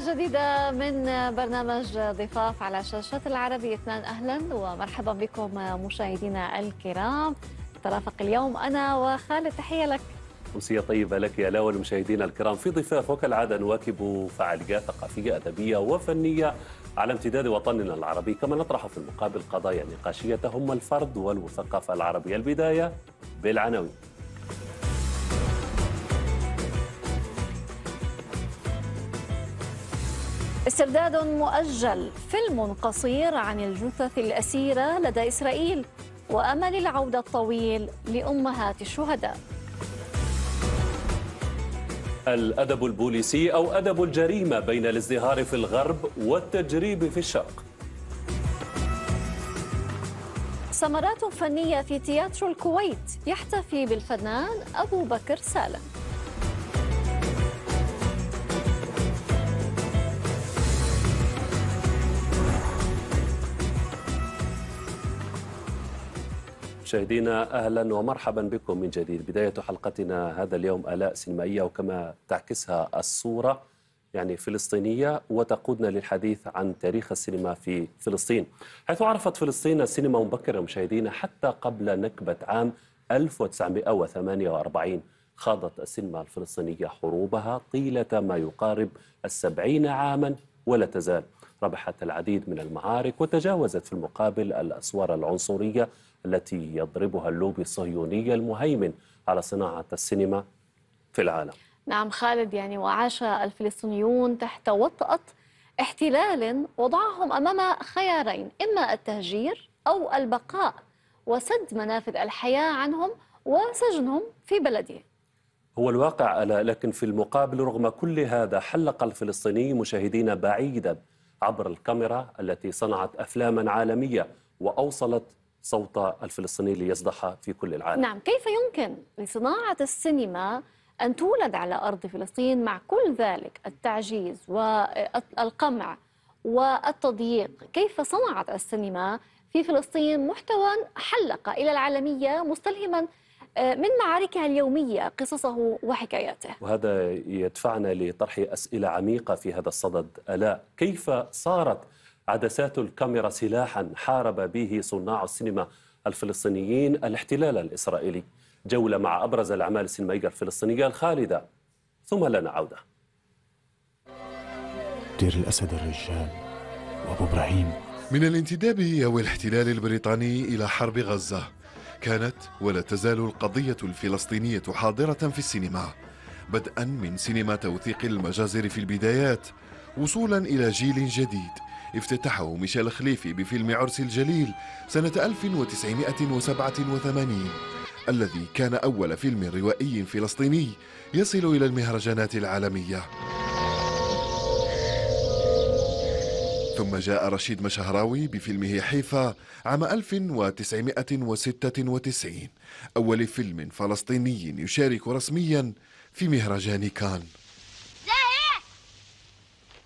جديدة من برنامج ضفاف على شاشة العربي اثنان أهلا ومرحبا بكم مشاهدينا الكرام ترافق اليوم أنا وخالد تحية لك أمسية طيبة لك يا لاوى المشاهدين الكرام في ضفاف وكالعادة نواكب فعاليات ثقافية أدبية وفنية على امتداد وطننا العربي كما نطرح في المقابل قضايا نقاشية تهم الفرد والمثقف العربي البداية بالعناوين استرداد مؤجل فيلم قصير عن الجثث الأسيرة لدى إسرائيل وأمل العودة الطويل لأمهات الشهداء الأدب البوليسي أو أدب الجريمة بين الازدهار في الغرب والتجريب في الشرق ثمرات فنية في تياترو الكويت يحتفي بالفنان أبو بكر سالم مشاهدينا اهلا ومرحبا بكم من جديد بدايه حلقتنا هذا اليوم الاء سينمائيه وكما تعكسها الصوره يعني فلسطينيه وتقودنا للحديث عن تاريخ السينما في فلسطين حيث عرفت فلسطين السينما مبكرا مشاهدينا حتى قبل نكبه عام 1948 خاضت السينما الفلسطينيه حروبها طيله ما يقارب السبعين عاما ولا تزال ربحت العديد من المعارك وتجاوزت في المقابل الاسوار العنصريه التي يضربها اللوبي الصهيوني المهيمن على صناعة السينما في العالم نعم خالد يعني وعاش الفلسطينيون تحت وطأة احتلال وضعهم أمام خيارين إما التهجير أو البقاء وسد منافذ الحياة عنهم وسجنهم في بلده هو الواقع ألا لكن في المقابل رغم كل هذا حلق الفلسطيني مشاهدين بعيدا عبر الكاميرا التي صنعت أفلاما عالمية وأوصلت صوت الفلسطيني ليصدح في كل العالم نعم كيف يمكن لصناعة السينما أن تولد على أرض فلسطين مع كل ذلك التعجيز والقمع والتضييق كيف صنعت السينما في فلسطين محتوى حلق إلى العالمية مستلهما آه، من معاركها اليومية قصصه وحكاياته وهذا يدفعنا لطرح أسئلة عميقة في هذا الصدد ألا كيف صارت عدسات الكاميرا سلاحا حارب به صناع السينما الفلسطينيين الاحتلال الإسرائيلي جولة مع أبرز الأعمال السينمائية الفلسطينية الخالدة ثم لنا عودة دير الأسد الرجال وأبو إبراهيم من الانتداب أو الاحتلال البريطاني إلى حرب غزة كانت ولا تزال القضية الفلسطينية حاضرة في السينما بدءا من سينما توثيق المجازر في البدايات وصولا إلى جيل جديد افتتحه ميشيل خليفي بفيلم عرس الجليل سنة 1987 الذي كان أول فيلم روائي فلسطيني يصل إلى المهرجانات العالمية ثم جاء رشيد مشهراوي بفيلمه حيفا عام 1996 أول فيلم فلسطيني يشارك رسميا في مهرجان كان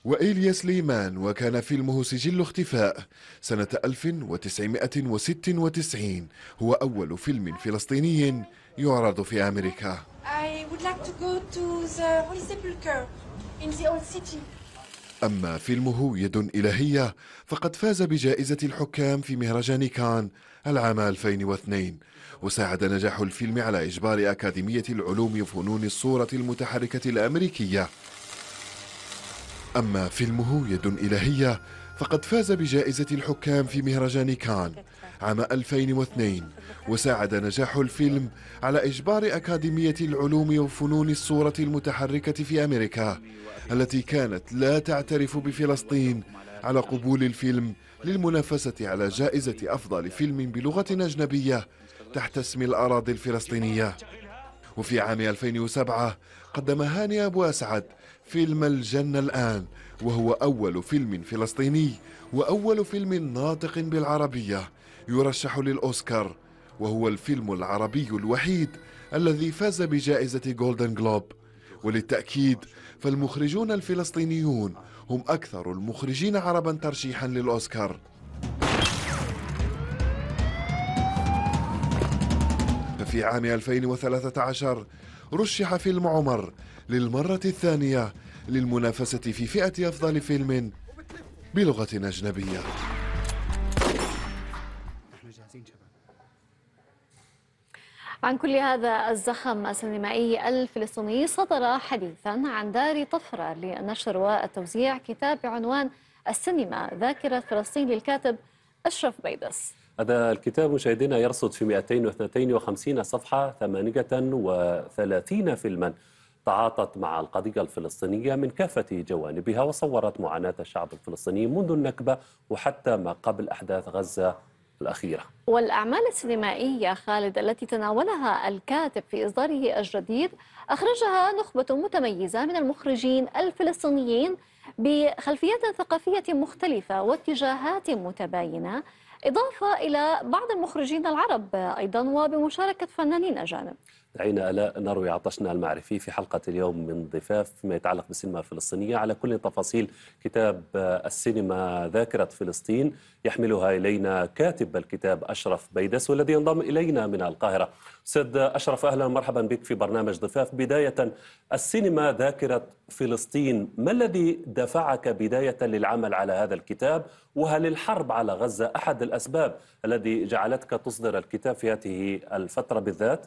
وإيليا سليمان وكان فيلمه سجل اختفاء سنة 1996 هو أول فيلم فلسطيني يعرض في أمريكا أما فيلمه يد إلهية فقد فاز بجائزة الحكام في مهرجان كان العام 2002 وساعد نجاح الفيلم على إجبار أكاديمية العلوم وفنون الصورة المتحركة الأمريكية أما فيلمه يد إلهية فقد فاز بجائزة الحكام في مهرجان كان عام 2002 وساعد نجاح الفيلم على إجبار أكاديمية العلوم وفنون الصورة المتحركة في أمريكا التي كانت لا تعترف بفلسطين على قبول الفيلم للمنافسة على جائزة أفضل فيلم بلغة أجنبية تحت اسم الأراضي الفلسطينية وفي عام 2007 قدم هاني أبو أسعد فيلم الجنة الآن وهو أول فيلم فلسطيني وأول فيلم ناطق بالعربية يرشح للأوسكار وهو الفيلم العربي الوحيد الذي فاز بجائزة جولدن جلوب وللتأكيد فالمخرجون الفلسطينيون هم أكثر المخرجين عربا ترشيحا للأوسكار ففي عام 2013 رشح فيلم عمر للمرة الثانية للمنافسة في فئة أفضل فيلم بلغة أجنبية عن كل هذا الزخم السينمائي الفلسطيني صدر حديثا عن دار طفرة للنشر والتوزيع كتاب بعنوان السينما ذاكرة فلسطين للكاتب أشرف بيدس هذا الكتاب مشاهدينا يرصد في 252 صفحة 38 فيلما تعاطت مع القضية الفلسطينية من كافة جوانبها وصورت معاناة الشعب الفلسطيني منذ النكبة وحتى ما قبل أحداث غزة الأخيرة والأعمال السينمائية خالد التي تناولها الكاتب في إصداره الجديد أخرجها نخبة متميزة من المخرجين الفلسطينيين بخلفيات ثقافية مختلفة واتجاهات متباينة إضافة إلى بعض المخرجين العرب أيضا وبمشاركة فنانين أجانب دعينا ألاء نروي عطشنا المعرفي في حلقة اليوم من ضفاف فيما يتعلق بالسينما الفلسطينية على كل تفاصيل كتاب السينما ذاكرة فلسطين يحملها إلينا كاتب الكتاب أشرف بيدس والذي ينضم إلينا من القاهرة أستاذ أشرف أهلا ومرحبا بك في برنامج ضفاف بداية السينما ذاكرة فلسطين ما الذي دفعك بداية للعمل على هذا الكتاب وهل الحرب على غزة أحد الأسباب الذي جعلتك تصدر الكتاب في هذه الفترة بالذات؟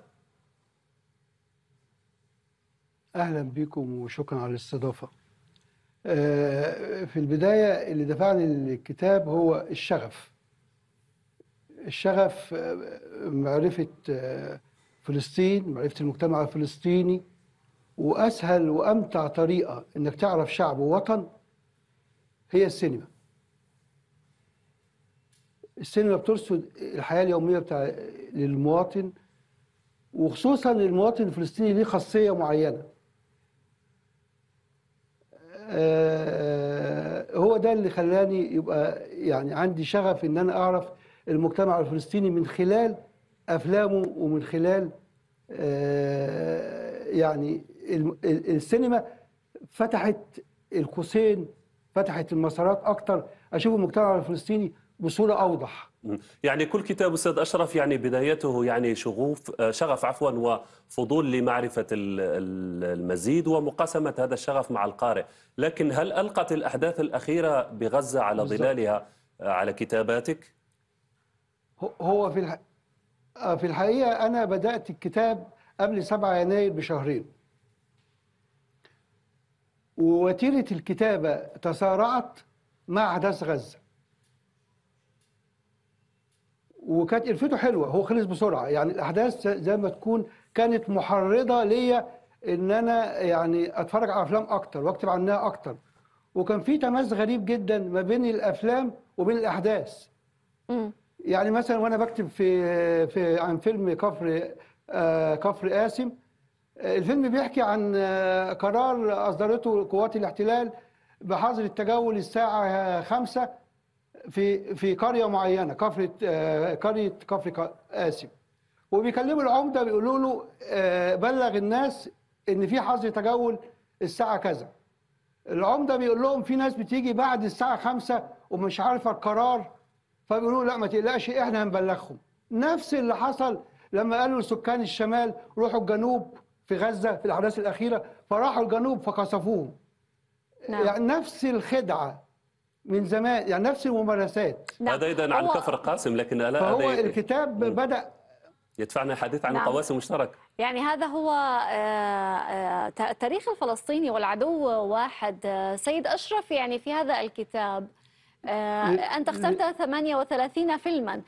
أهلا بكم وشكرا على الاستضافة آه، في البداية اللي دفعني للكتاب هو الشغف الشغف آه، معرفة آه، فلسطين معرفة المجتمع الفلسطيني وأسهل وأمتع طريقة إنك تعرف شعب ووطن هي السينما السينما بترصد الحياه اليوميه بتاع للمواطن وخصوصا المواطن الفلسطيني ليه خاصيه معينه آه، هو ده اللي خلاني يبقى يعني عندي شغف ان انا اعرف المجتمع الفلسطيني من خلال افلامه ومن خلال آه، يعني السينما فتحت القوسين فتحت المسارات اكتر اشوف المجتمع الفلسطيني بصوره اوضح يعني كل كتاب استاذ اشرف يعني بدايته يعني شغوف آه، شغف عفوا وفضول لمعرفه المزيد ومقاسمه هذا الشغف مع القارئ، لكن هل القت الاحداث الاخيره بغزه على ظلالها آه، على كتاباتك؟ هو في آه، في الحقيقه انا بدات الكتاب قبل 7 يناير بشهرين. ووتيره الكتابه تسارعت مع احداث غزه. وكانت قرفته حلوه هو خلص بسرعه يعني الاحداث زي ما تكون كانت محرضه ليا ان انا يعني اتفرج على افلام اكتر واكتب عنها اكتر وكان في تماس غريب جدا ما بين الافلام وبين الاحداث يعني مثلا وانا بكتب في في عن فيلم كفر آه، كفر قاسم الفيلم بيحكي عن آه، قرار اصدرته قوات الاحتلال بحظر التجول الساعه 5 في في قريه معينه كفر آه، قريه كفر قاسم وبيكلموا العمده بيقولوا له آه، بلغ الناس ان في حظر تجول الساعه كذا العمده بيقول لهم في ناس بتيجي بعد الساعه خمسة ومش عارفه القرار فبيقولوا لا ما تقلقش احنا هنبلغهم نفس اللي حصل لما قالوا لسكان الشمال روحوا الجنوب في غزه في الاحداث الاخيره فراحوا الجنوب فقصفوهم نعم. يعني نفس الخدعه من زمان يعني نفس الممارسات نعم. هذا اذا عن كفر قاسم لكن لا هو الكتاب بدا يدفعنا الحديث عن نعم. قواسم مشتركه يعني هذا هو التاريخ آه، آه، الفلسطيني والعدو واحد آه، سيد اشرف يعني في هذا الكتاب أنت اخترت 38 فيلما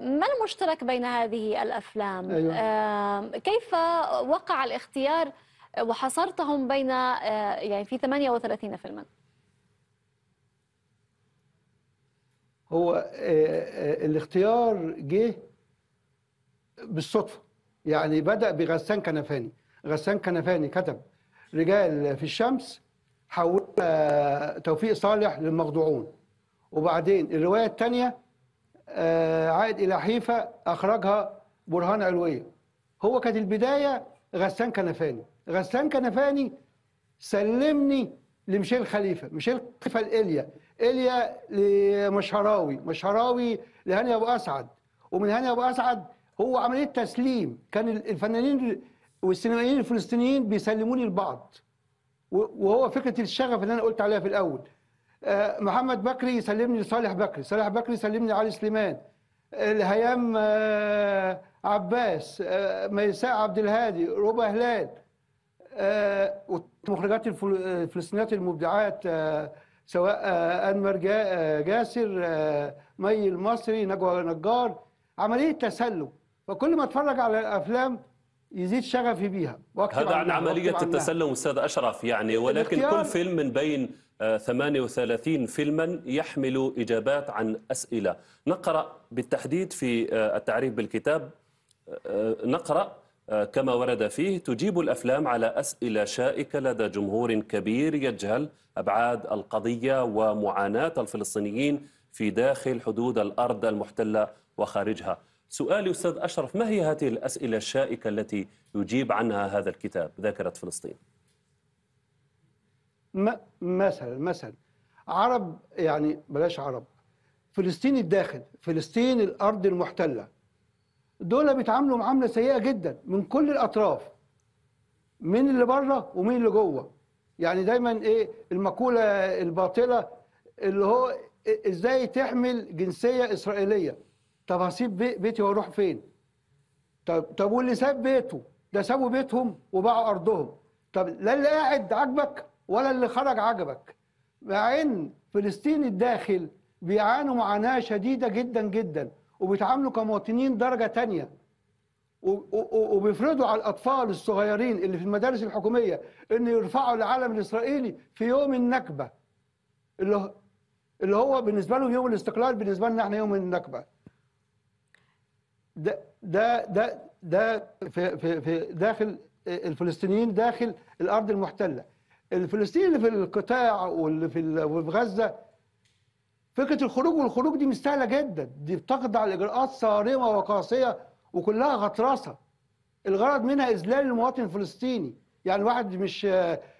ما المشترك بين هذه الأفلام؟ أيوه. كيف وقع الاختيار وحصرتهم بين يعني في 38 فيلما؟ هو آه، آه، الاختيار جه بالصدفه يعني بدا بغسان كنفاني غسان كنفاني كتب رجال في الشمس حول آه، توفيق صالح للمخدوعون وبعدين الروايه الثانيه عائد الى حيفا اخرجها برهان علويه هو كانت البدايه غسان كنفاني غسان كنفاني سلمني لميشيل خليفه ميشيل خليفه الاليا إليا لمشهراوي مشهراوي لهاني أبو أسعد ومن هاني أبو أسعد هو عملية تسليم كان الفنانين والسينمائيين الفلسطينيين بيسلموني لبعض وهو فكرة الشغف اللي أنا قلت عليها في الأول آه، محمد بكري يسلمني لصالح بكري صالح بكري يسلمني علي سليمان الهيام آه، آه، عباس ميساء عبد الهادي ربا هلال مخرجات الفلسطينيات المبدعات سواء آه، انور آه، جاسر آه، مي المصري نجوى نجار عمليه تسلل فكل ما اتفرج على الافلام يزيد شغفي بيها هذا عن عملية التسلم أستاذ أشرف يعني ولكن كل فيلم من بين 38 فيلما يحمل إجابات عن أسئلة نقرأ بالتحديد في التعريف بالكتاب نقرأ كما ورد فيه تجيب الافلام على اسئله شائكه لدى جمهور كبير يجهل ابعاد القضيه ومعاناه الفلسطينيين في داخل حدود الارض المحتله وخارجها. سؤالي استاذ اشرف ما هي هذه الاسئله الشائكه التي يجيب عنها هذا الكتاب ذاكره فلسطين؟ مثلا مثلا عرب يعني بلاش عرب فلسطين الداخل فلسطين الارض المحتله دول بيتعاملوا معامله سيئه جدا من كل الاطراف من اللي بره ومن اللي جوه يعني دايما ايه المقوله الباطله اللي هو ازاي تحمل جنسيه اسرائيليه طب هسيب بيتي واروح فين طب طب واللي ساب بيته ده سابوا بيتهم وباعوا ارضهم طب لا اللي قاعد عجبك ولا اللي خرج عجبك مع ان فلسطين الداخل بيعانوا معاناه شديده جدا جدا وبيتعاملوا كمواطنين درجه تانية وبيفرضوا على الاطفال الصغيرين اللي في المدارس الحكوميه ان يرفعوا العلم الاسرائيلي في يوم النكبه اللي اللي هو بالنسبه لهم يوم الاستقلال بالنسبه لنا احنا يوم النكبه ده ده ده ده في في في داخل الفلسطينيين داخل الارض المحتله الفلسطينيين اللي في القطاع واللي في غزه فكره الخروج والخروج دي مستاهله جدا دي بتخضع لاجراءات صارمه وقاسيه وكلها غطرسه الغرض منها اذلال المواطن الفلسطيني يعني واحد مش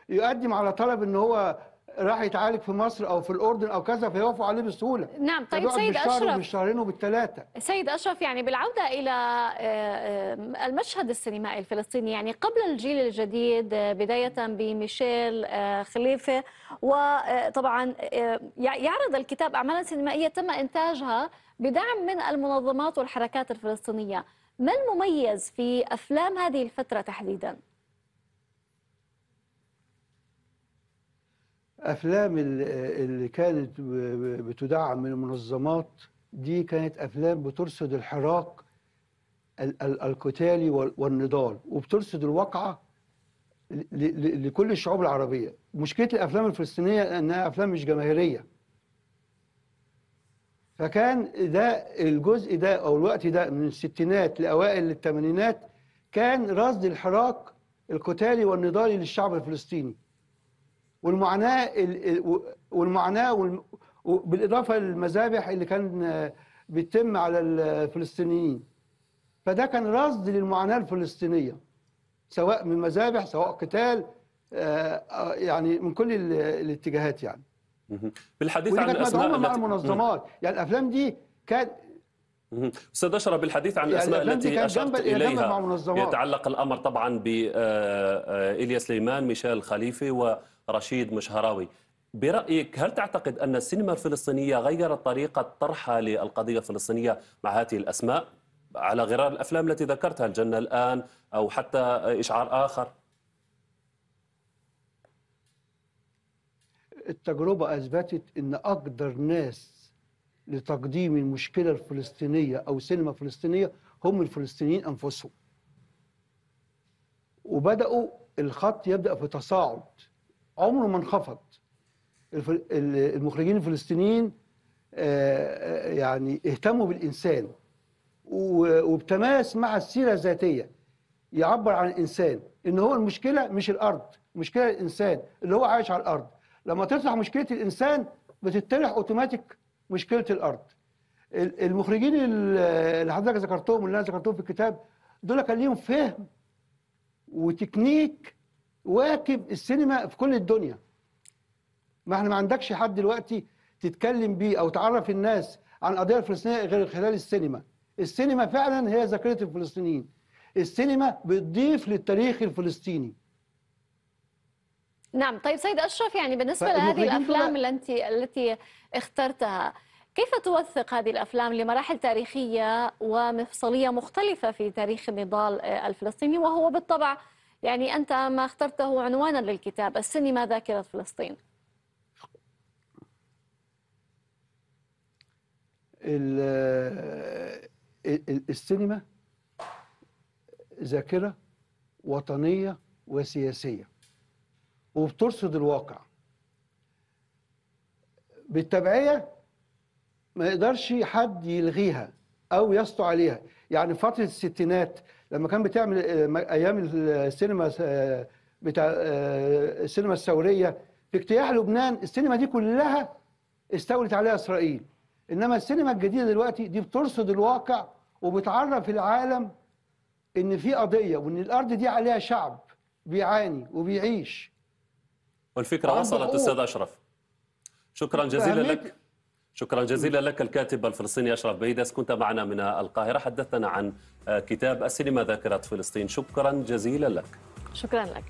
يقدم على طلب ان هو راح يتعالج في مصر او في الاردن او كذا فيوافقوا عليه بسهوله نعم طيب سيد اشرف بالشهرين وبالثلاثه سيد اشرف يعني بالعوده الى آه، آه، المشهد السينمائي الفلسطيني يعني قبل الجيل الجديد آه، بدايه بميشيل خليفه وطبعا يعرض الكتاب اعمالا سينمائيه تم انتاجها بدعم من المنظمات والحركات الفلسطينيه ما المميز في افلام هذه الفتره تحديدا افلام اللي كانت بتدعم من المنظمات دي كانت افلام بترصد الحراك القتالي والنضال وبترصد الواقعه لكل الشعوب العربيه مشكله الافلام الفلسطينيه انها افلام مش جماهيريه فكان ده الجزء ده او الوقت ده من الستينات لاوائل الثمانينات كان رصد الحراك القتالي والنضالي للشعب الفلسطيني والمعاناه والمعاناه بالاضافه للمذابح اللي كان آه، بيتم على الفلسطينيين فده كان رصد للمعاناه الفلسطينيه سواء من مذابح سواء قتال آه، آه، يعني من كل الاتجاهات يعني بالحديث عن الاسماء مع المنظمات يعني الافلام دي كانت استاذ اشرف بالحديث عن يعني الاسماء يعني التي اشرت اليها يتعلق الامر طبعا ب ايليا آه، آه، سليمان ميشيل خليفي ورشيد مشهراوي برايك هل تعتقد ان السينما الفلسطينيه غيرت طريقه طرحها للقضيه الفلسطينيه مع هذه الاسماء على غرار الافلام التي ذكرتها الجنه الان او حتى اشعار اخر التجربه اثبتت ان اقدر ناس لتقديم المشكلة الفلسطينية أو سينما فلسطينية هم الفلسطينيين أنفسهم وبدأوا الخط يبدأ في تصاعد عمره ما انخفض المخرجين الفلسطينيين آه، آه، يعني اهتموا بالإنسان وبتماس مع السيرة الذاتية يعبر عن الإنسان إن هو المشكلة مش الأرض مشكلة الإنسان اللي هو عايش على الأرض لما تطرح مشكلة الإنسان بتتطرح أوتوماتيك مشكله الارض المخرجين اللي حضرتك ذكرتهم واللي انا ذكرتهم في الكتاب دول كان ليهم فهم وتكنيك واكب السينما في كل الدنيا ما احنا ما عندكش حد دلوقتي تتكلم بيه او تعرف الناس عن القضيه الفلسطينيه غير خلال السينما السينما فعلا هي ذاكره الفلسطينيين السينما بتضيف للتاريخ الفلسطيني نعم طيب سيد أشرف يعني بالنسبة طيب، لهذه الأفلام التي التي اخترتها كيف توثق هذه الأفلام لمراحل تاريخية ومفصلية مختلفة في تاريخ النضال آه، الفلسطيني وهو بالطبع يعني أنت ما اخترته عنوانا للكتاب السينما ذاكرة فلسطين آه، السينما ذاكرة وطنية وسياسية وبترصد الواقع بالتبعية ما يقدرش حد يلغيها أو يسطو عليها يعني فترة الستينات لما كان بتعمل آه، أيام السينما آه، بتاع آه، السينما الثورية في اجتياح لبنان السينما دي كلها استولت عليها إسرائيل إنما السينما الجديدة دلوقتي دي بترصد الواقع وبتعرف العالم إن في قضية وإن الأرض دي عليها شعب بيعاني وبيعيش والفكرة وصلت أستاذ أشرف شكرا جزيلا لك شكرا جزيلا لك الكاتب الفلسطيني أشرف بيدس كنت معنا من القاهرة حدثتنا عن كتاب السينما ذاكرة فلسطين شكرا جزيلا لك شكرا لك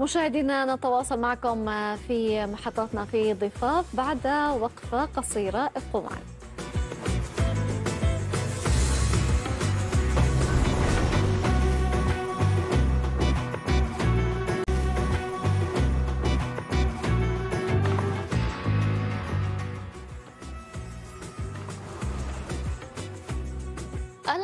مشاهدينا نتواصل معكم في محطتنا في ضفاف بعد وقفة قصيرة ابقوا معنا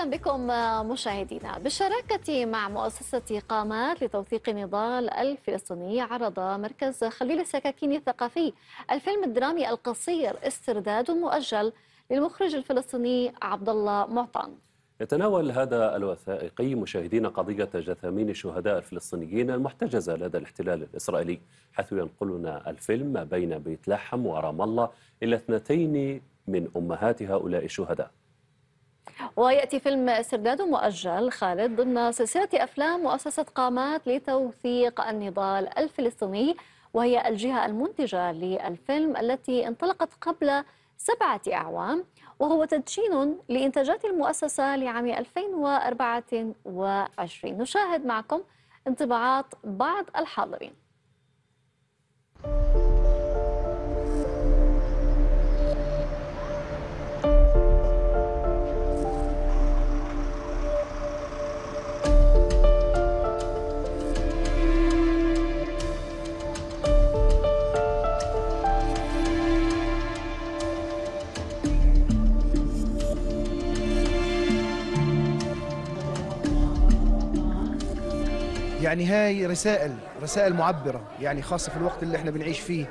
اهلا بكم مشاهدينا بالشراكه مع مؤسسه قامات لتوثيق النضال الفلسطيني عرض مركز خليل السكاكيني الثقافي الفيلم الدرامي القصير استرداد مؤجل للمخرج الفلسطيني عبد الله معطان يتناول هذا الوثائقي مشاهدين قضية جثامين الشهداء الفلسطينيين المحتجزة لدى الاحتلال الإسرائيلي حيث ينقلنا الفيلم ما بين بيت لحم ورام الله إلى اثنتين من أمهات هؤلاء الشهداء ويأتي فيلم سرداد مؤجل خالد ضمن سلسلة أفلام مؤسسة قامات لتوثيق النضال الفلسطيني وهي الجهة المنتجة للفيلم التي انطلقت قبل سبعة أعوام وهو تدشين لإنتاجات المؤسسة لعام 2024 نشاهد معكم انطباعات بعض الحاضرين يعني هاي رسائل رسائل معبرة يعني خاصة في الوقت اللي احنا بنعيش فيه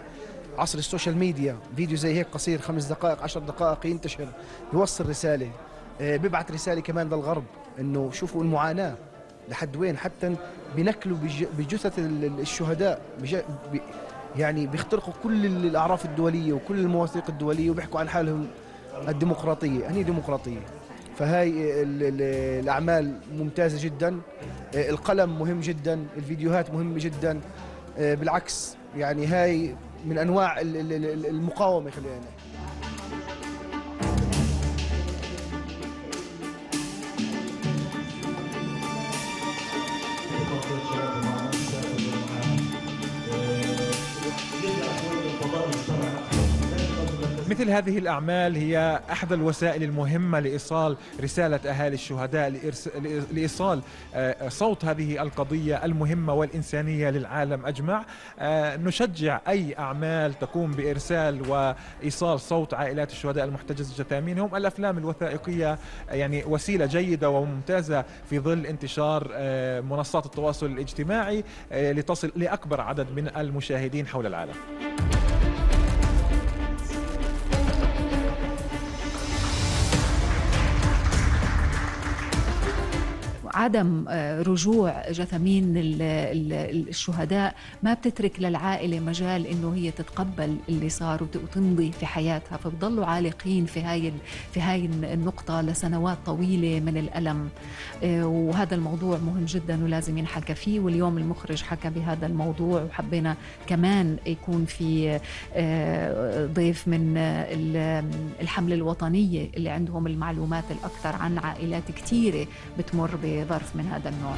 عصر السوشيال ميديا فيديو زي هيك قصير خمس دقائق عشر دقائق ينتشر بيوصل رسالة آه، بيبعث رسالة كمان للغرب انه شوفوا المعاناة لحد وين حتى بنكلوا بجثث الشهداء يعني بيخترقوا كل الاعراف الدولية وكل المواثيق الدولية وبيحكوا عن حالهم الديمقراطية هني ديمقراطية فهاي الاعمال ممتازه جدا آه، القلم مهم جدا الفيديوهات مهمه جدا آه، بالعكس يعني هاي من انواع المقاومه خلينا مثل هذه الأعمال هي أحدى الوسائل المهمة لإيصال رسالة أهالي الشهداء لإيصال آه، صوت هذه القضية المهمة والإنسانية للعالم أجمع آه، نشجع أي أعمال تقوم بإرسال وإيصال صوت عائلات الشهداء المحتجز جثامينهم الأفلام الوثائقية آه، يعني وسيلة جيدة وممتازة في ظل انتشار منصات التواصل الاجتماعي لتصل لأكبر عدد من المشاهدين حول العالم عدم آه، رجوع جثامين الشهداء ما بتترك للعائله مجال انه هي تتقبل اللي صار وتمضي في حياتها فبضلوا عالقين في هاي في هاي النقطه لسنوات طويله من الالم آه، وهذا الموضوع مهم جدا ولازم ينحكى فيه واليوم المخرج حكى بهذا الموضوع وحبينا كمان يكون في آه، ضيف من الحمله الوطنيه اللي عندهم المعلومات الاكثر عن عائلات كثيره بتمر ظرف من هذا النوع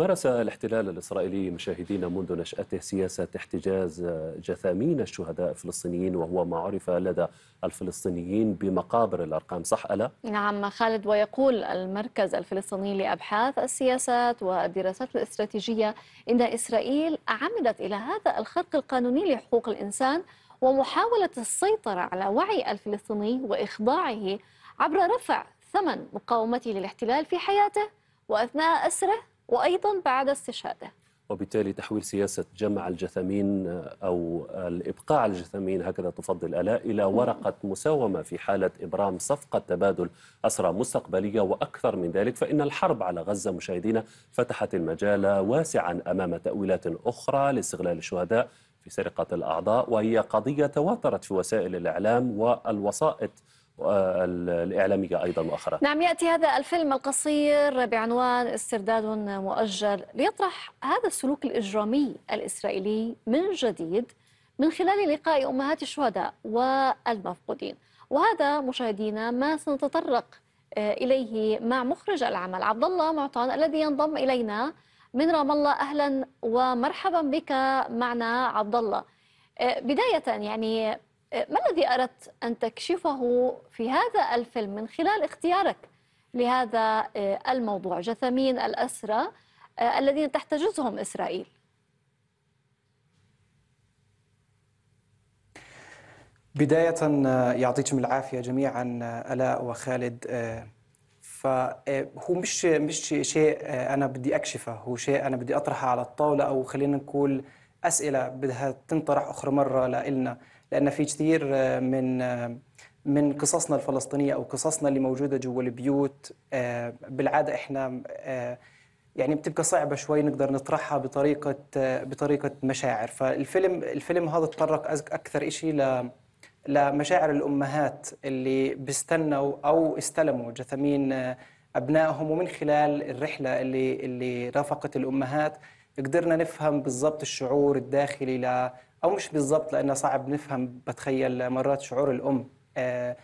مارس الاحتلال الإسرائيلي مشاهدينا منذ نشأته سياسة احتجاز جثامين الشهداء الفلسطينيين وهو ما عرف لدى الفلسطينيين بمقابر الأرقام صح ألا؟ نعم خالد ويقول المركز الفلسطيني لأبحاث السياسات والدراسات الاستراتيجية إن إسرائيل عمدت إلى هذا الخرق القانوني لحقوق الإنسان ومحاولة السيطرة على وعي الفلسطيني وإخضاعه عبر رفع ثمن مقاومته للاحتلال في حياته وأثناء أسره وأيضا بعد استشهاده وبالتالي تحويل سياسة جمع الجثامين آه، أو الإبقاع الجثامين هكذا تفضل ألا إلى ورقة مساومة في حالة إبرام صفقة تبادل أسرى مستقبلية وأكثر من ذلك فإن الحرب على غزة مشاهدينا فتحت المجال واسعا أمام تأويلات أخرى لاستغلال الشهداء في سرقة الأعضاء وهي قضية تواترت في وسائل الإعلام والوسائط الإعلامية أيضا مؤخرا نعم يأتي هذا الفيلم القصير بعنوان استرداد مؤجل ليطرح هذا السلوك الإجرامي الإسرائيلي من جديد من خلال لقاء أمهات الشهداء والمفقودين وهذا مشاهدينا ما سنتطرق آه، إليه مع مخرج العمل عبد الله معطان الذي ينضم إلينا من رام الله أهلا ومرحبا بك معنا عبد الله آه، بداية يعني ما الذي أردت أن تكشفه في هذا الفيلم من خلال اختيارك لهذا آه، الموضوع جثمين الأسرى آه، الذين تحتجزهم إسرائيل بداية آه، يعطيكم العافية جميعا ألاء وخالد فهو مش مش شيء أنا بدي أكشفه هو شيء أنا بدي أطرحه على الطاولة أو خلينا نقول أسئلة بدها تنطرح أخرى مرة لإلنا لان في كثير آه، من آه، من قصصنا الفلسطينيه او قصصنا اللي موجوده جوا البيوت آه، بالعاده احنا يعني بتبقى صعبه شوي نقدر نطرحها بطريقه بطريقه مشاعر فالفيلم الفيلم هذا تطرق اكثر شيء لمشاعر الامهات اللي بيستنوا او استلموا جثمين ابنائهم ومن خلال الرحله اللي اللي رافقت الامهات قدرنا نفهم بالضبط الشعور الداخلي او مش بالضبط لانه صعب نفهم بتخيل مرات شعور الام آه،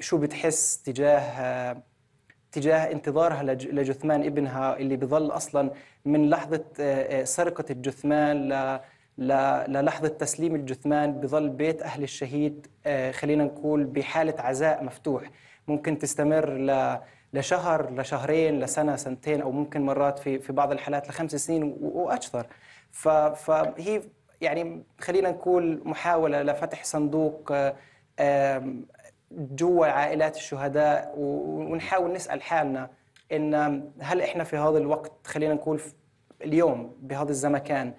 شو بتحس تجاه آه، تجاه انتظارها لجثمان ابنها اللي بظل اصلا من لحظه آه، سرقه الجثمان للحظه تسليم الجثمان بظل بيت اهل الشهيد خلينا نقول بحاله عزاء مفتوح ممكن تستمر ل لشهر لشهرين لسنه سنتين او ممكن مرات في في بعض الحالات لخمس سنين واكثر فهي يعني خلينا نقول محاوله لفتح صندوق آه، جوا عائلات الشهداء ونحاول نسال حالنا ان هل احنا في هذا الوقت خلينا نقول اليوم بهذا الزمكان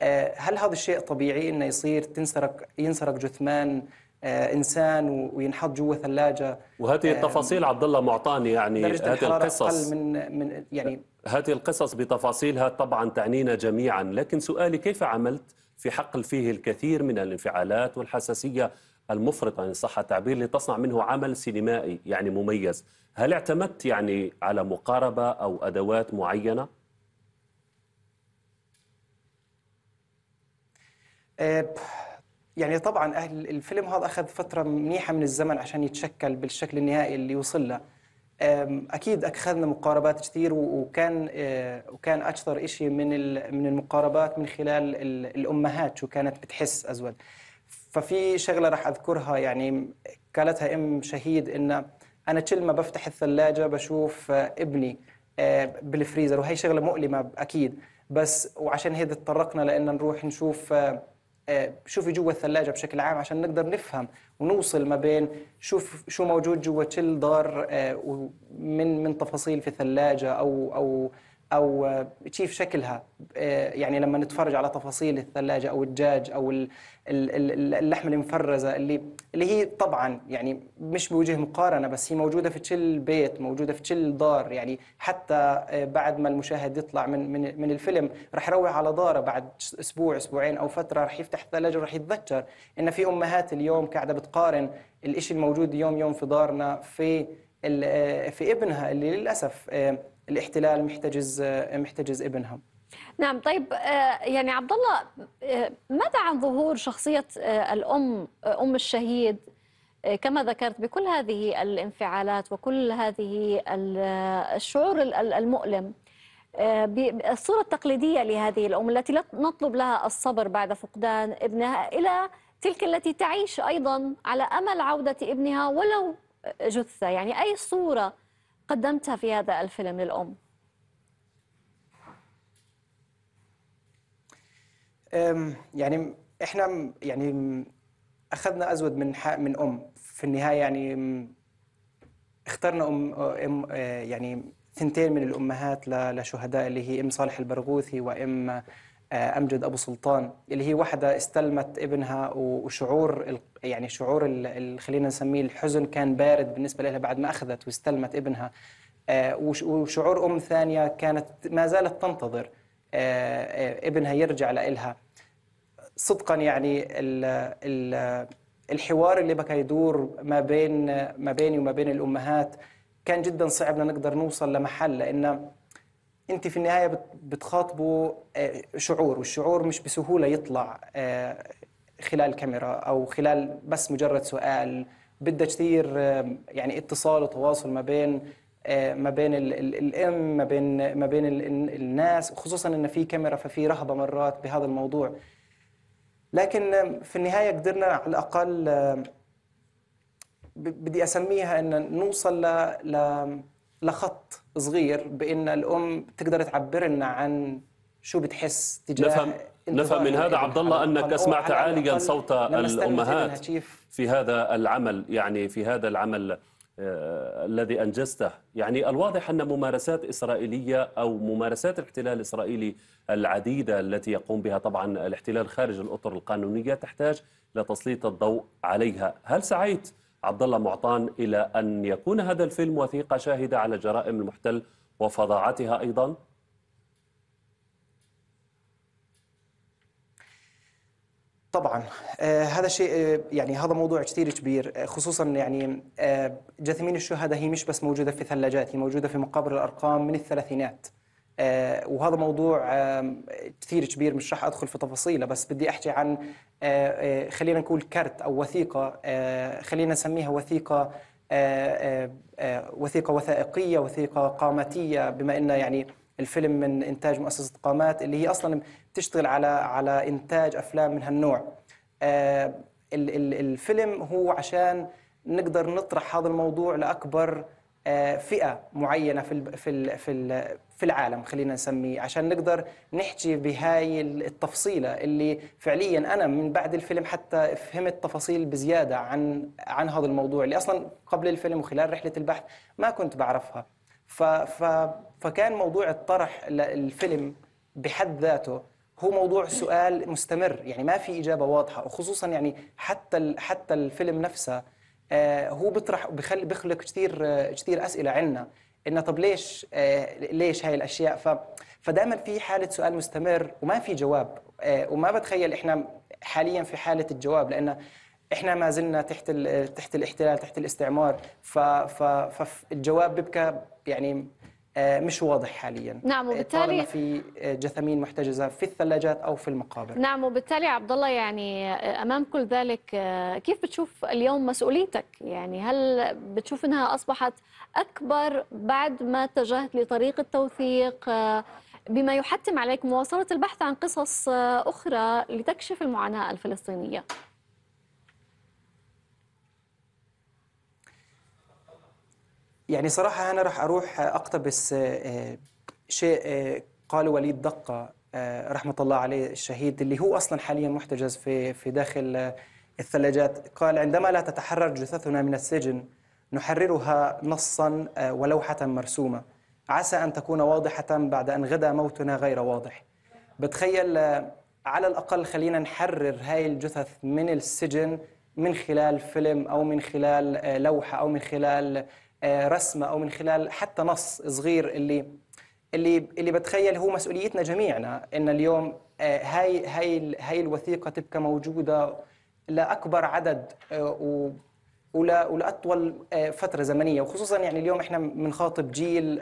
آه، هل هذا الشيء طبيعي انه يصير تنسرق ينسرق جثمان آه، انسان وينحط جوا ثلاجه وهذه التفاصيل عبد الله معطاني يعني هذه القصص أقل من من يعني هذه القصص بتفاصيلها طبعا تعنينا جميعا لكن سؤالي كيف عملت في حقل فيه الكثير من الانفعالات والحساسية المفرطة إن صح التعبير لتصنع منه عمل سينمائي يعني مميز هل اعتمدت يعني على مقاربة أو أدوات معينة؟ يعني طبعا أهل الفيلم هذا أخذ فترة منيحة من الزمن عشان يتشكل بالشكل النهائي اللي وصل له اكيد اخذنا مقاربات كثير وكان آه، وكان اكثر شيء من من المقاربات من خلال الامهات شو كانت بتحس ازود ففي شغله راح اذكرها يعني قالتها ام شهيد ان انا كل ما بفتح الثلاجه بشوف آه، ابني آه، بالفريزر وهي شغله مؤلمه اكيد بس وعشان هيك تطرقنا لان نروح نشوف شوفي جوا الثلاجه بشكل عام عشان نقدر نفهم ونوصل ما بين شوف شو موجود جوا كل دار آه، من من تفاصيل في ثلاجه او او او كيف شكلها آه، يعني لما نتفرج على تفاصيل الثلاجه او الدجاج او اللحم المفرزه اللي اللي هي طبعا يعني مش بوجه مقارنه بس هي موجوده في كل بيت موجوده في كل دار يعني حتى آه، بعد ما المشاهد يطلع من من من الفيلم راح يروح على داره بعد اسبوع اسبوعين او فتره راح يفتح الثلاجه وراح يتذكر ان في امهات اليوم قاعده بتقارن الإشي الموجود يوم يوم في دارنا في آه، في ابنها اللي للاسف الاحتلال محتجز آه، محتجز ابنها نعم طيب آه، يعني عبد الله آه، ماذا عن ظهور شخصية الأم أم الشهيد كما ذكرت بكل هذه الانفعالات وكل هذه الشعور المؤلم بالصورة التقليدية لهذه الأم التي نطلب لها الصبر بعد فقدان ابنها إلى تلك التي تعيش أيضا على أمل عودة ابنها ولو جثة يعني أي صورة قدمتها في هذا الفيلم للأم؟ يعني احنا يعني اخذنا ازود من حق من ام في النهايه يعني اخترنا ام, أم أه، يعني ثنتين من الامهات لشهداء اللي هي ام صالح البرغوثي وام آه، امجد ابو سلطان اللي هي وحده استلمت ابنها وشعور يعني شعور خلينا نسميه الحزن كان بارد بالنسبه لها بعد ما اخذت واستلمت ابنها آه، وشعور ام ثانيه كانت ما زالت تنتظر آه، ابنها يرجع لإلها صدقا يعني الحوار اللي بقى يدور ما بين ما بيني وما بين الامهات كان جدا صعب نقدر نوصل لمحل لان انت في النهايه بتخاطبه آه، شعور والشعور مش بسهوله يطلع آه، خلال كاميرا او خلال بس مجرد سؤال بده كثير آه، يعني اتصال وتواصل ما بين ما بين الام ما بين ما بين الناس خصوصا انه في كاميرا ففي رهبه مرات بهذا الموضوع لكن في النهايه قدرنا على الاقل بدي اسميها ان نوصل ل لخط صغير بان الام تقدر تعبر لنا عن شو بتحس تجاه نفهم نفهم من هذا عبد الله انك سمعت عاليا صوت الامهات في هذا العمل يعني في هذا العمل آه الذي انجزته، يعني الواضح ان ممارسات اسرائيليه او ممارسات الاحتلال الاسرائيلي العديده التي يقوم بها طبعا الاحتلال خارج الاطر القانونيه تحتاج لتسليط الضوء عليها، هل سعيت عبد الله معطان الى ان يكون هذا الفيلم وثيقه شاهده على جرائم المحتل وفظاعتها ايضا؟ طبعا آه هذا شيء آه يعني هذا موضوع كثير كبير آه خصوصا يعني آه جثمين الشهداء هي مش بس موجوده في ثلاجات هي موجوده في مقابر الارقام من الثلاثينات آه، وهذا موضوع كثير كبير مش راح ادخل في تفاصيله بس بدي احكي عن آه، آه، خلينا نقول كرت او وثيقه خلينا نسميها وثيقه وثيقه وثائقيه وثيقه قاماتيه بما ان يعني الفيلم من انتاج مؤسسه قامات اللي هي اصلا بتشتغل على على انتاج افلام من هالنوع الفيلم هو عشان نقدر نطرح هذا الموضوع لاكبر فئه معينه في في في في العالم خلينا نسميه عشان نقدر نحكي بهاي التفصيله اللي فعليا انا من بعد الفيلم حتى فهمت تفاصيل بزياده عن عن هذا الموضوع اللي اصلا قبل الفيلم وخلال رحله البحث ما كنت بعرفها ف ف فكان موضوع الطرح الفيلم بحد ذاته هو موضوع سؤال مستمر يعني ما في اجابه واضحه وخصوصا يعني حتى حتى الفيلم نفسه آه، هو بيطرح بخلي بيخلق كثير آه، كثير اسئله عنا انه طب ليش آه، ليش هاي الاشياء ف فدائما في حاله سؤال مستمر وما في جواب وما بتخيل احنا حاليا في حاله الجواب لان احنا ما زلنا تحت تحت الاحتلال تحت الاستعمار فالجواب بيبقى يعني آه، مش واضح حاليا نعم آه، وبالتالي طالما في آه، جثمين محتجزه في الثلاجات او في المقابر نعم وبالتالي عبد الله يعني امام كل ذلك كيف بتشوف اليوم مسؤوليتك يعني هل بتشوف انها اصبحت اكبر بعد ما اتجهت لطريق التوثيق بما يحتم عليك مواصله البحث عن قصص اخرى لتكشف المعاناه الفلسطينيه يعني صراحة أنا راح أروح أقتبس آه، شيء آه، قال وليد دقة آه، رحمة الله عليه الشهيد اللي هو أصلا حاليا محتجز في في داخل الثلاجات قال عندما لا تتحرر جثثنا من السجن نحررها نصا ولوحة مرسومة عسى أن تكون واضحة بعد أن غدا موتنا غير واضح بتخيل على الأقل خلينا نحرر هاي الجثث من السجن من خلال فيلم أو من خلال لوحة أو من خلال آه، رسمه او من خلال حتى نص صغير اللي اللي اللي بتخيل هو مسؤوليتنا جميعنا ان اليوم آه، هاي هاي هاي الوثيقه تبقى موجوده لاكبر عدد آه، ولا ولاطول فتره زمنيه وخصوصا يعني اليوم احنا بنخاطب جيل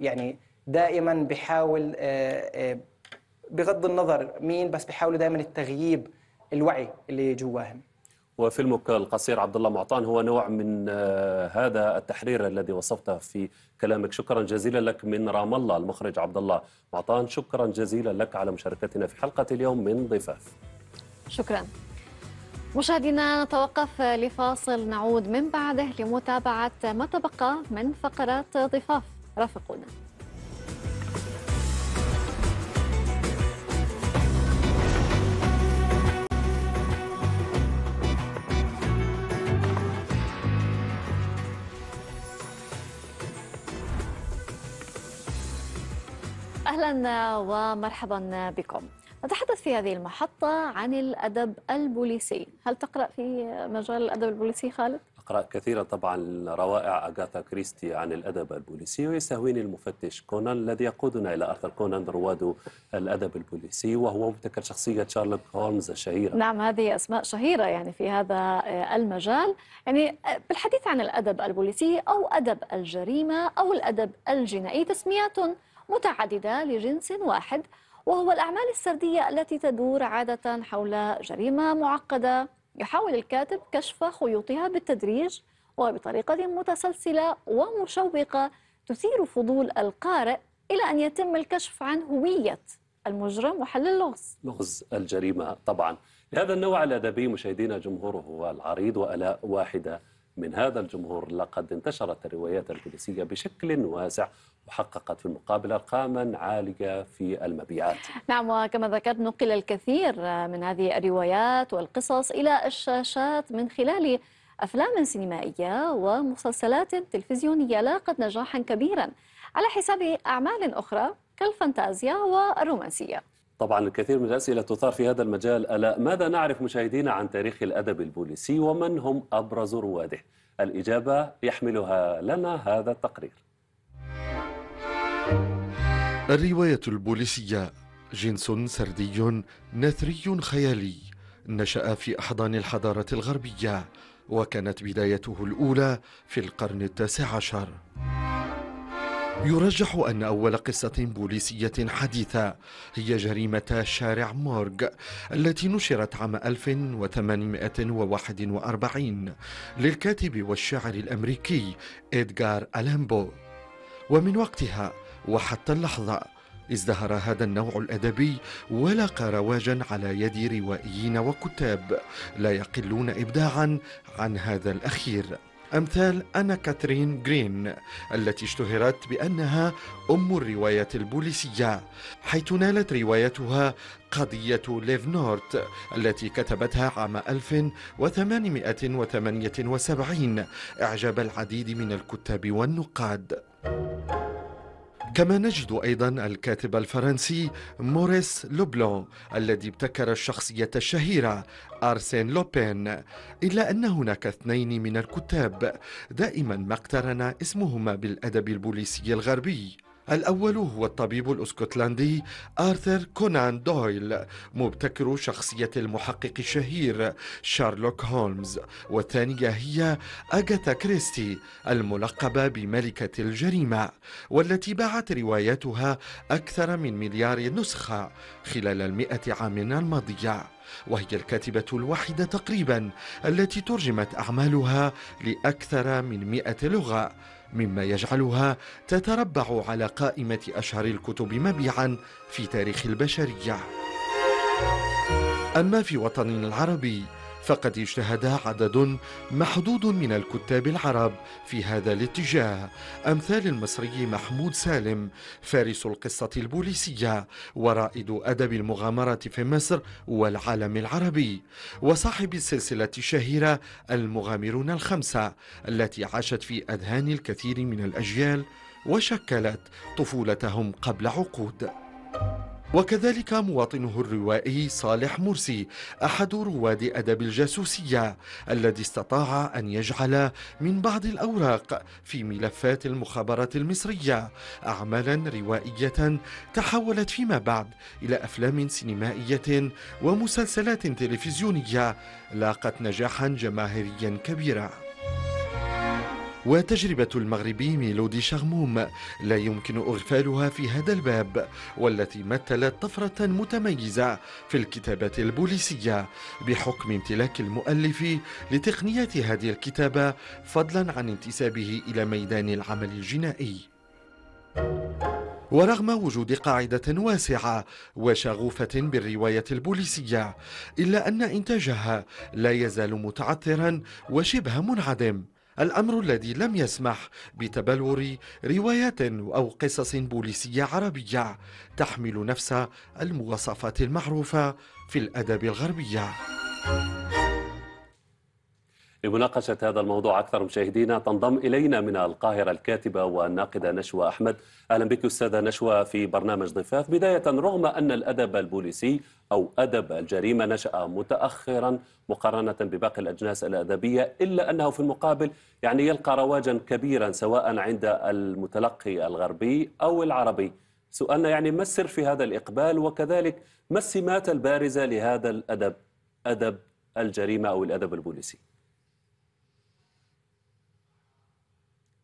يعني دائما بحاول بغض النظر مين بس بحاولوا دائما التغييب الوعي اللي جواهم وفيلمك القصير عبد الله معطان هو نوع من آه، هذا التحرير الذي وصفته في كلامك شكرا جزيلا لك من رام الله المخرج عبد الله معطان شكرا جزيلا لك على مشاركتنا في حلقة اليوم من ضفاف شكرا مشاهدينا نتوقف لفاصل نعود من بعده لمتابعة ما تبقى من فقرات ضفاف رافقونا أهلا ومرحبا بكم نتحدث في هذه المحطة عن الأدب البوليسي هل تقرأ في مجال الأدب البوليسي خالد؟ أقرأ كثيرا طبعا روائع أغاثا كريستي عن الأدب البوليسي ويستهويني المفتش كونان الذي يقودنا إلى أرثر كونان رواد الأدب البوليسي وهو مبتكر شخصية شارلوك هولمز الشهيرة نعم هذه أسماء شهيرة يعني في هذا المجال يعني بالحديث عن الأدب البوليسي أو أدب الجريمة أو الأدب الجنائي تسميات متعددة لجنس واحد وهو الأعمال السردية التي تدور عادة حول جريمة معقدة يحاول الكاتب كشف خيوطها بالتدريج وبطريقة متسلسلة ومشوقة تثير فضول القارئ إلى أن يتم الكشف عن هوية المجرم وحل اللغز لغز الجريمة طبعا لهذا النوع الأدبي مشاهدينا جمهوره هو العريض وألاء واحدة من هذا الجمهور لقد انتشرت الروايات البوليسية بشكل واسع وحققت في المقابل أرقاما عالية في المبيعات نعم وكما ذكرت نقل الكثير من هذه الروايات والقصص إلى الشاشات من خلال أفلام سينمائية ومسلسلات تلفزيونية لاقت نجاحا كبيرا على حساب أعمال أخرى كالفانتازيا والرومانسية طبعا الكثير من الأسئلة تثار في هذا المجال ألا ماذا نعرف مشاهدينا عن تاريخ الأدب البوليسي ومن هم أبرز رواده الإجابة يحملها لنا هذا التقرير الرواية البوليسية جنس سردي نثري خيالي نشأ في أحضان الحضارة الغربية وكانت بدايته الأولى في القرن التاسع عشر يرجح أن أول قصة بوليسية حديثة هي جريمة شارع مورغ التي نشرت عام 1841 للكاتب والشاعر الأمريكي إدغار ألامبو ومن وقتها وحتى اللحظة ازدهر هذا النوع الأدبي ولقى رواجا على يد روائيين وكتاب لا يقلون إبداعا عن هذا الأخير أمثال أنا كاترين جرين التي اشتهرت بأنها أم الرواية البوليسية حيث نالت روايتها قضية ليف نورت التي كتبتها عام 1878 إعجاب العديد من الكتاب والنقاد كما نجد أيضا الكاتب الفرنسي موريس لوبلون الذي ابتكر الشخصية الشهيرة أرسين لوبين إلا أن هناك اثنين من الكتاب دائما ما اقترن اسمهما بالأدب البوليسي الغربي الأول هو الطبيب الأسكتلندي آرثر كونان دويل مبتكر شخصية المحقق الشهير شارلوك هولمز والثانية هي أغاثا كريستي الملقبة بملكة الجريمة والتي باعت رواياتها أكثر من مليار نسخة خلال المئة عام الماضية وهي الكاتبة الوحيدة تقريبا التي ترجمت أعمالها لأكثر من مئة لغة مما يجعلها تتربع على قائمة أشهر الكتب مبيعا في تاريخ البشرية أما في وطننا العربي فقد اجتهد عدد محدود من الكتاب العرب في هذا الاتجاه أمثال المصري محمود سالم فارس القصة البوليسية ورائد أدب المغامرة في مصر والعالم العربي وصاحب السلسلة الشهيرة المغامرون الخمسة التي عاشت في أذهان الكثير من الأجيال وشكلت طفولتهم قبل عقود وكذلك مواطنه الروائي صالح مرسي أحد رواد أدب الجاسوسية الذي استطاع أن يجعل من بعض الأوراق في ملفات المخابرات المصرية أعمالا روائية تحولت فيما بعد إلى أفلام سينمائية ومسلسلات تلفزيونية لاقت نجاحا جماهيريا كبيرا وتجربة المغربي ميلودي شغموم لا يمكن إغفالها في هذا الباب والتي مثلت طفرة متميزة في الكتابات البوليسية بحكم امتلاك المؤلف لتقنية هذه الكتابة فضلا عن انتسابه إلى ميدان العمل الجنائي ورغم وجود قاعدة واسعة وشغوفة بالرواية البوليسية إلا أن إنتاجها لا يزال متعثرا وشبه منعدم الأمر الذي لم يسمح بتبلور روايات أو قصص بوليسية عربية تحمل نفس المواصفات المعروفة في الأدب الغربية لمناقشة هذا الموضوع أكثر مشاهدينا تنضم إلينا من القاهرة الكاتبة والناقدة نشوى أحمد أهلا بك أستاذة نشوى في برنامج ضفاف بداية رغم أن الأدب البوليسي أو أدب الجريمة نشأ متأخرا مقارنة بباقي الأجناس الأدبية إلا أنه في المقابل يعني يلقى رواجا كبيرا سواء عند المتلقي الغربي أو العربي سؤالنا يعني ما السر في هذا الإقبال وكذلك ما السمات البارزة لهذا الأدب أدب الجريمة أو الأدب البوليسي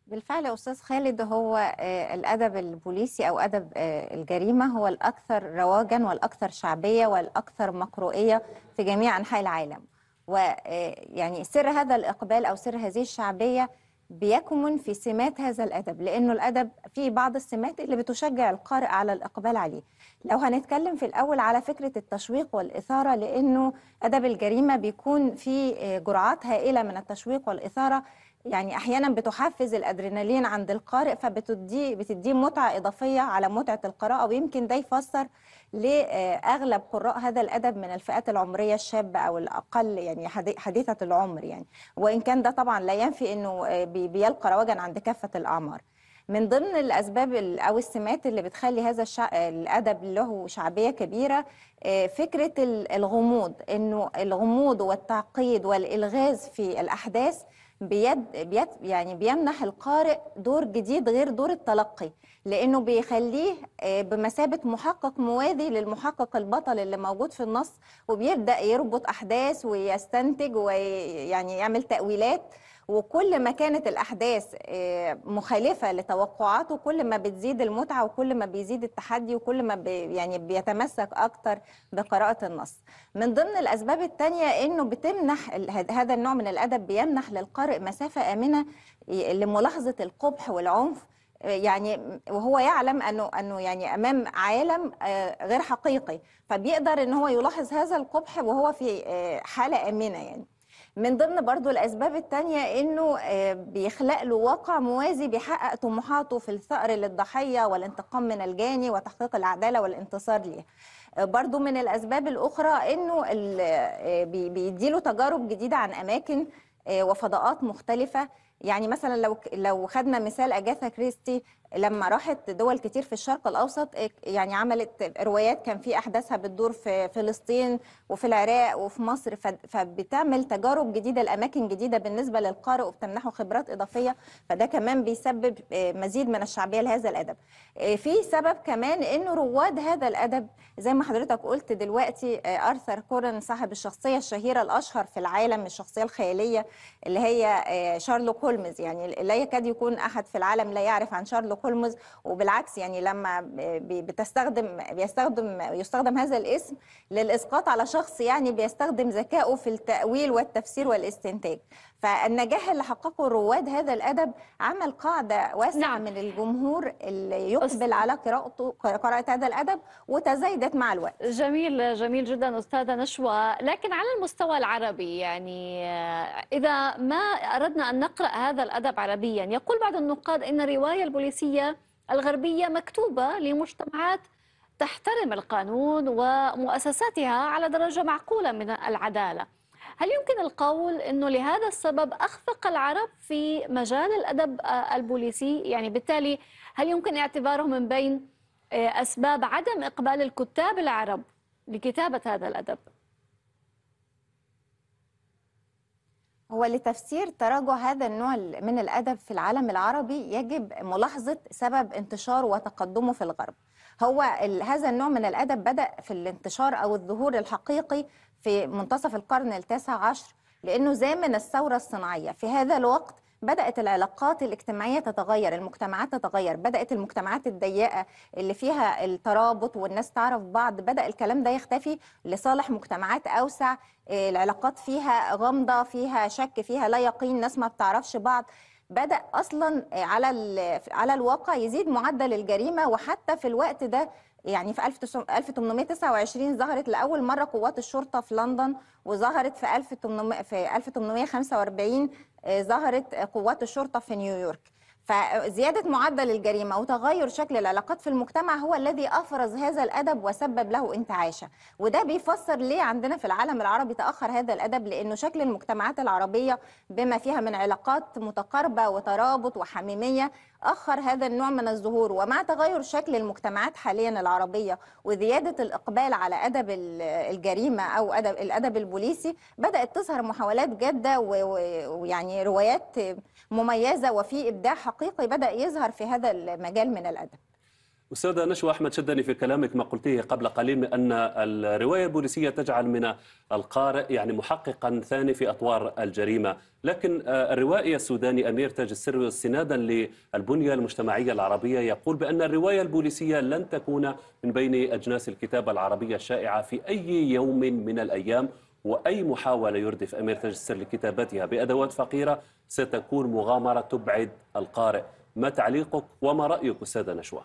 بالفعل استاذ خالد هو آه، الادب البوليسي او ادب آه، الجريمه هو الاكثر رواجا والاكثر شعبيه والاكثر مقروئيه في جميع انحاء العالم ويعني آه، سر هذا الاقبال او سر هذه الشعبيه بيكمن في سمات هذا الادب لانه الادب فيه بعض السمات اللي بتشجع القارئ على الاقبال عليه لو هنتكلم في الاول على فكره التشويق والاثاره لانه ادب الجريمه بيكون فيه جرعات هائله من التشويق والاثاره يعني احيانا بتحفز الادرينالين عند القارئ فبتدي بتديه متعه اضافيه على متعه القراءه ويمكن ده يفسر ليه اغلب قراء هذا الادب من الفئات العمريه الشابه او الاقل يعني حديثه العمر يعني وان كان ده طبعا لا ينفي انه بيلقى رواجا عند كافه الاعمار من ضمن الاسباب او السمات اللي بتخلي هذا الشع... الادب له شعبيه كبيره آه، فكره الغموض انه الغموض والتعقيد والالغاز في الاحداث بيد, بيد يعني بيمنح القارئ دور جديد غير دور التلقي لانه بيخليه آه، بمثابه محقق موازي للمحقق البطل اللي موجود في النص وبيبدا يربط احداث ويستنتج ويعني يعمل تاويلات وكل ما كانت الأحداث آه، مخالفة لتوقعاته كل ما بتزيد المتعة وكل ما بيزيد التحدي وكل ما بي يعني بيتمسك أكتر بقراءة النص من ضمن الأسباب الثانية أنه بتمنح هذا النوع من الأدب بيمنح للقارئ مسافة آمنة لملاحظة القبح والعنف آه، يعني وهو يعلم انه انه يعني امام عالم آه، غير حقيقي فبيقدر ان هو يلاحظ هذا القبح وهو في حاله امنه يعني من ضمن برضو الأسباب التانية أنه آه، بيخلق له واقع موازي بيحقق طموحاته في الثأر للضحية والانتقام من الجاني وتحقيق العدالة والانتصار ليه آه، برضو من الأسباب الأخرى أنه آه، بيديله تجارب جديدة عن أماكن وفضاءات مختلفة يعني مثلا لو لو خدنا مثال اجاثا كريستي لما راحت دول كتير في الشرق الاوسط إيه، يعني عملت روايات كان في احداثها بتدور في فلسطين وفي العراق وفي مصر فبتعمل تجارب جديده لاماكن جديده بالنسبه للقارئ وبتمنحه خبرات اضافيه فده كمان بيسبب إيه، مزيد من الشعبيه لهذا الادب. إيه، في سبب كمان انه رواد هذا الادب زي ما حضرتك قلت دلوقتي ارثر كورن صاحب الشخصيه الشهيره الاشهر في العالم الشخصيه الخياليه اللي هي شارلوك هولمز يعني لا يكاد يكون احد في العالم لا يعرف عن شارلوك هولمز وبالعكس يعني لما بتستخدم بيستخدم يستخدم هذا الاسم للاسقاط على شخص يعني بيستخدم ذكائه في التاويل والتفسير والاستنتاج فالنجاح اللي حققه رواد هذا الادب عمل قاعده واسعه نعم. من الجمهور اللي يقبل على قراءته قراءه هذا الادب وتزايدت مع الوقت جميل جميل جدا استاذه نشوى لكن على المستوى العربي يعني اذا ما اردنا ان نقرا هذا الادب عربيا يقول بعض النقاد ان الروايه البوليسيه الغربيه مكتوبه لمجتمعات تحترم القانون ومؤسساتها على درجه معقوله من العداله هل يمكن القول أنه لهذا السبب أخفق العرب في مجال الأدب البوليسي يعني بالتالي هل يمكن اعتباره من بين آه، أسباب عدم إقبال الكتاب العرب لكتابة هذا الأدب هو لتفسير تراجع هذا النوع من الأدب في العالم العربي يجب ملاحظة سبب انتشاره وتقدمه في الغرب هو هذا النوع من الادب بدا في الانتشار او الظهور الحقيقي في منتصف القرن التاسع عشر لأنه زامن الثورة الصناعية في هذا الوقت بدأت العلاقات الاجتماعية تتغير المجتمعات تتغير بدأت المجتمعات الضيقة اللي فيها الترابط والناس تعرف بعض بدأ الكلام ده يختفي لصالح مجتمعات أوسع العلاقات فيها غامضة فيها شك فيها لا يقين ناس ما بتعرفش بعض بدأ أصلا على على الواقع يزيد معدل الجريمة وحتى في الوقت ده يعني في 1829 ظهرت لاول مره قوات الشرطه في لندن وظهرت في 1800 في 1845 آه، ظهرت قوات الشرطه في نيويورك فزيادة معدل الجريمة وتغير شكل العلاقات في المجتمع هو الذي أفرز هذا الأدب وسبب له انتعاشه وده بيفسر ليه عندنا في العالم العربي تأخر هذا الأدب لأنه شكل المجتمعات العربية بما فيها من علاقات متقاربة وترابط وحميمية أخر هذا النوع من الظهور ومع تغير شكل المجتمعات حاليا العربية وزيادة الإقبال على أدب الجريمة أو أدب الأدب البوليسي بدأت تظهر محاولات جادة ويعني روايات مميزة وفي إبداع الحقيقي بدأ يظهر في هذا المجال من الأدب أستاذة نشوى أحمد شدني في كلامك ما قلته قبل قليل أن الرواية البوليسية تجعل من القارئ يعني محققا ثاني في أطوار الجريمة لكن آه، الروائي السوداني أمير تاج السر استنادا للبنية المجتمعية العربية يقول بأن الرواية البوليسية لن تكون من بين أجناس الكتابة العربية الشائعة في أي يوم من الأيام وأي محاولة يردف أمير تجسر لكتابتها بأدوات فقيرة ستكون مغامرة تبعد القارئ ما تعليقك وما رأيك أستاذة نشوى؟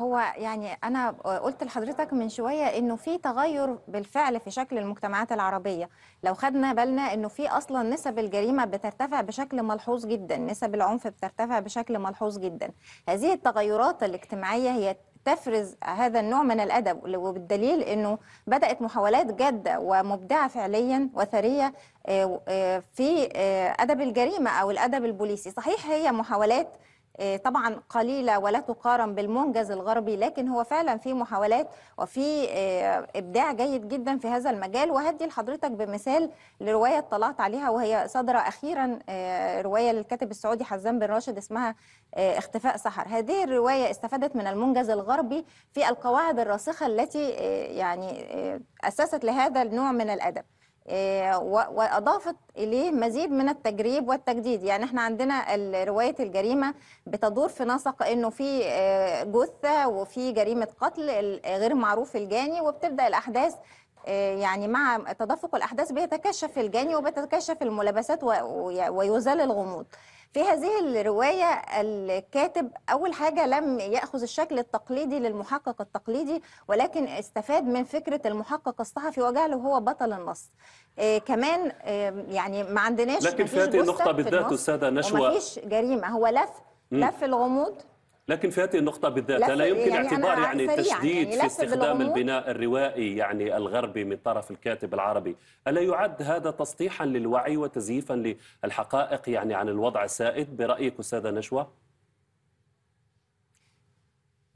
هو يعني أنا قلت لحضرتك من شوية إنه في تغير بالفعل في شكل المجتمعات العربية لو خدنا بالنا إنه في أصلا نسب الجريمة بترتفع بشكل ملحوظ جدا نسب العنف بترتفع بشكل ملحوظ جدا هذه التغيرات الاجتماعية هي تفرز هذا النوع من الأدب وبالدليل أنه بدأت محاولات جادة ومبدعة فعليا وثرية آه، آه، في آه، أدب الجريمة أو الأدب البوليسي صحيح هي محاولات آه، طبعا قليلة ولا تقارن بالمنجز الغربي لكن هو فعلا في محاولات وفي آه، إبداع جيد جدا في هذا المجال وهدي لحضرتك بمثال لرواية اطلعت عليها وهي صدرة أخيرا آه، رواية للكاتب السعودي حزام بن راشد اسمها اختفاء سحر هذه الرواية استفادت من المنجز الغربي في القواعد الراسخة التي يعني أسست لهذا النوع من الأدب آه، واضافت اليه مزيد من التجريب والتجديد يعني احنا عندنا روايه الجريمه بتدور في نسق انه في آه، جثه وفي جريمه قتل غير معروف الجاني وبتبدا الاحداث آه، يعني مع تدفق الاحداث بيتكشف الجاني وبتتكشف الملابسات ويزال الغموض في هذه الرواية الكاتب أول حاجة لم يأخذ الشكل التقليدي للمحقق التقليدي ولكن استفاد من فكرة المحقق الصحفي وجعله هو بطل النص إيه كمان يعني ما عندناش لكن في هذه النقطة بالذات أستاذة نشوى مفيش جريمة هو لف لف الغموض لكن في هذه النقطة بالذات لا يمكن يعني اعتبار يعني, يعني تشديد يعني في استخدام البناء الروائي يعني الغربي من طرف الكاتب العربي ألا يعد هذا تسطيحا للوعي وتزييفا للحقائق يعني عن الوضع السائد برأيك أستاذة نشوى؟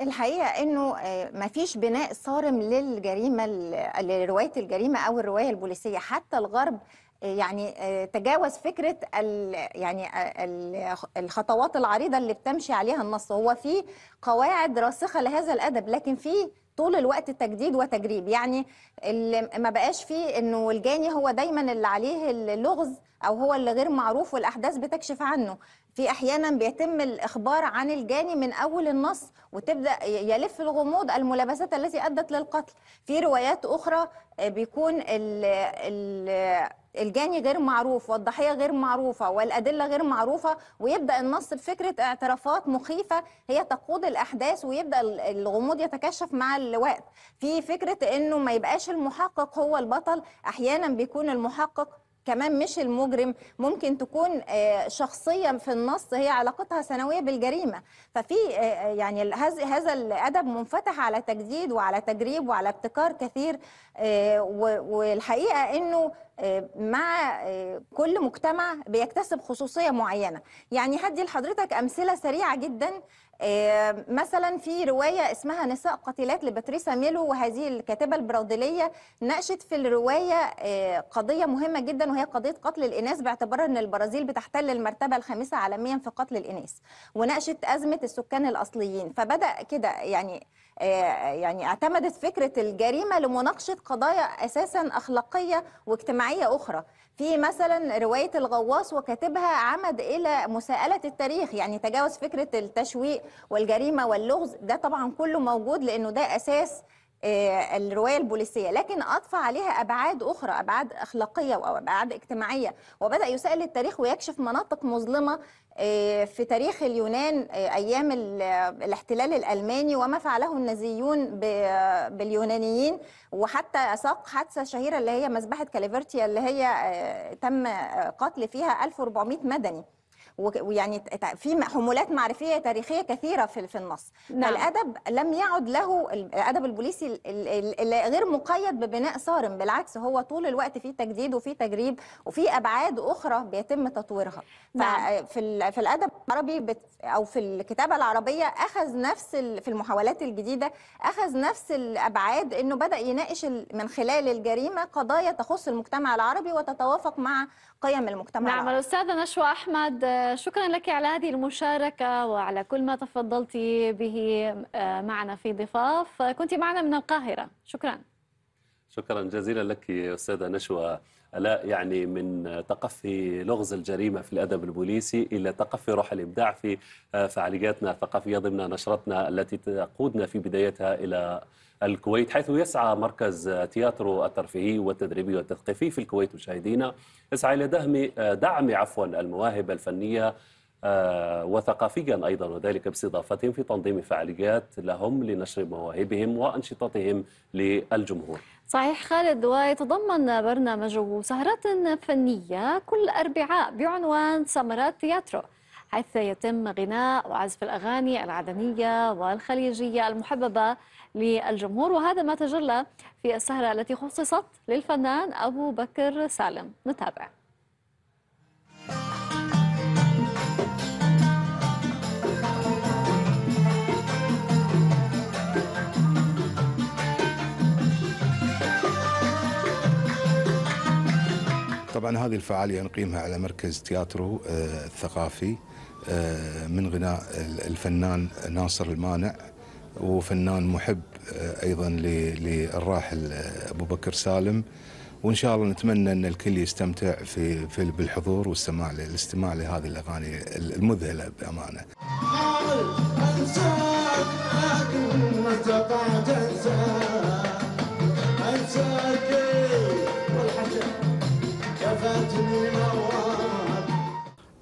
الحقيقة أنه آه، ما فيش بناء صارم للجريمة لرواية الجريمة أو الرواية البوليسية حتى الغرب يعني آه، تجاوز فكره يعني آه، الخطوات العريضه اللي بتمشي عليها النص هو في قواعد راسخه لهذا الادب لكن في طول الوقت تجديد وتجريب يعني ما بقاش فيه انه الجاني هو دايما اللي عليه اللغز او هو اللي غير معروف والاحداث بتكشف عنه في احيانا بيتم الاخبار عن الجاني من اول النص وتبدا يلف الغموض الملابسات التي ادت للقتل في روايات اخرى آه، بيكون ال ال الجاني غير معروف والضحيه غير معروفه والادله غير معروفه ويبدا النص بفكره اعترافات مخيفه هي تقود الاحداث ويبدا الغموض يتكشف مع الوقت في فكره انه ما يبقاش المحقق هو البطل احيانا بيكون المحقق كمان مش المجرم ممكن تكون آه، شخصيه في النص هي علاقتها سنويه بالجريمه ففي آه، آه، يعني هذا الادب منفتح على تجديد وعلى تجريب وعلى ابتكار كثير والحقيقه انه مع كل مجتمع بيكتسب خصوصيه معينه يعني هدي لحضرتك امثله سريعه جدا آه، مثلا في روايه اسمها نساء قتيلات لباتريسا ميلو وهذه الكاتبه البرازيليه ناقشت في الروايه آه، قضيه مهمه جدا وهي قضيه قتل الاناث باعتبار ان البرازيل بتحتل المرتبه الخامسه عالميا في قتل الاناث وناقشت ازمه السكان الاصليين فبدا كده يعني آه، يعني اعتمدت فكره الجريمه لمناقشه قضايا اساسا اخلاقيه واجتماعيه اخرى في مثلا روايه الغواص وكاتبها عمد الى مساءله التاريخ يعني تجاوز فكره التشويق والجريمه واللغز ده طبعا كله موجود لانه ده اساس آه، الروايه البوليسيه لكن اضفى عليها ابعاد اخرى ابعاد اخلاقيه او ابعاد اجتماعيه وبدا يسال التاريخ ويكشف مناطق مظلمه آه، في تاريخ اليونان آه، ايام الاحتلال الالماني وما فعله النازيون باليونانيين وحتى ساق حادثه شهيره اللي هي مذبحه كاليفرتيا اللي هي تم قتل فيها 1400 مدني ويعني في حمولات معرفيه تاريخيه كثيره في في النص نعم. فالادب لم يعد له الادب البوليسي غير مقيد ببناء صارم بالعكس هو طول الوقت في تجديد وفي تجريب وفي ابعاد اخرى بيتم تطويرها نعم. ففي في الادب العربي بت او في الكتابه العربيه اخذ نفس في المحاولات الجديده اخذ نفس الابعاد انه بدا يناقش من خلال الجريمه قضايا تخص المجتمع العربي وتتوافق مع قيم المجتمع نعم الأستاذة نشوى أحمد آه، شكرا لك على هذه المشاركة وعلى كل ما تفضلت به آه، معنا في ضفاف كنت معنا من القاهرة شكرا شكرا جزيلا لك أستاذة نشوى لا يعني من تقفي لغز الجريمة في الأدب البوليسي إلى تقفي روح الإبداع في آه، فعالياتنا الثقافية ضمن نشرتنا التي تقودنا في بدايتها إلى الكويت حيث يسعى مركز تياترو الترفيهي والتدريبي والتثقيفي في الكويت مشاهدينا يسعى إلى دعم دعم عفوا المواهب الفنية آه، وثقافيا أيضا وذلك باستضافتهم في تنظيم فعاليات لهم لنشر مواهبهم وأنشطتهم للجمهور صحيح خالد ويتضمن برنامجه سهرات فنية كل أربعاء بعنوان سمرات تياترو حيث يتم غناء وعزف الأغاني العدنية والخليجية المحببة للجمهور وهذا ما تجلى في السهرة التي خصصت للفنان أبو بكر سالم نتابع طبعا هذه الفعاليه نقيمها على مركز تياترو آه، الثقافي آه، من غناء الفنان ناصر المانع وفنان محب آه، ايضا للراحل آه، ابو بكر سالم وان شاء الله نتمنى ان الكل يستمتع في, في بالحضور والاستماع الاستماع لهذه الاغاني المذهله بامانه.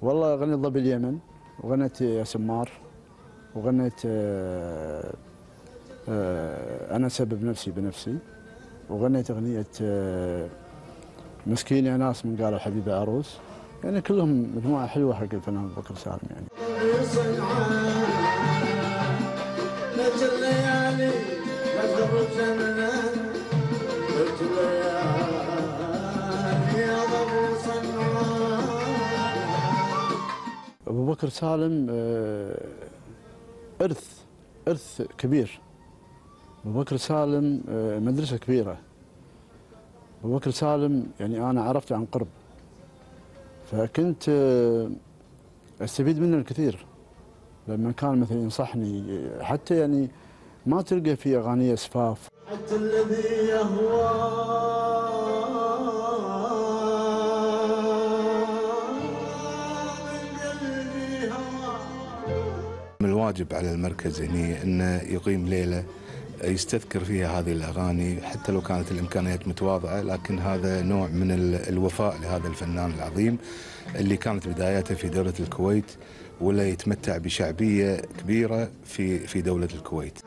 والله غنيت ضب اليمن وغنيت يا سمار وغنيت آه، آه، انا سبب نفسي بنفسي وغنيت اغنيه آه، مسكين يا ناس من قالوا حبيبي عروس يعني كلهم مجموعه حلوه حق الفنان ابو بكر سالم يعني. ابو بكر سالم آه، ارث ارث كبير ابو بكر سالم آه، مدرسه كبيره ابو بكر سالم يعني انا عرفته عن قرب فكنت آه، استفيد منه الكثير لما كان مثلا ينصحني حتى يعني ما تلقى في اغاني اسفاف حتى الذي يهوى واجب على المركز هنا انه يقيم ليله يستذكر فيها هذه الاغاني حتى لو كانت الامكانيات متواضعه لكن هذا نوع من الوفاء لهذا الفنان العظيم اللي كانت بداياته في دوله الكويت ولا يتمتع بشعبيه كبيره في في دوله الكويت.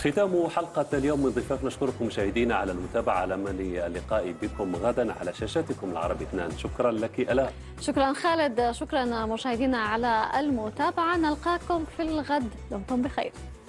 ختام حلقة اليوم من ضفاف نشكركم مشاهدينا على المتابعة على أمل اللقاء بكم غدا على شاشاتكم العربي 2 شكرا لك ألا شكرا خالد شكرا مشاهدينا على المتابعة نلقاكم في الغد دمتم بخير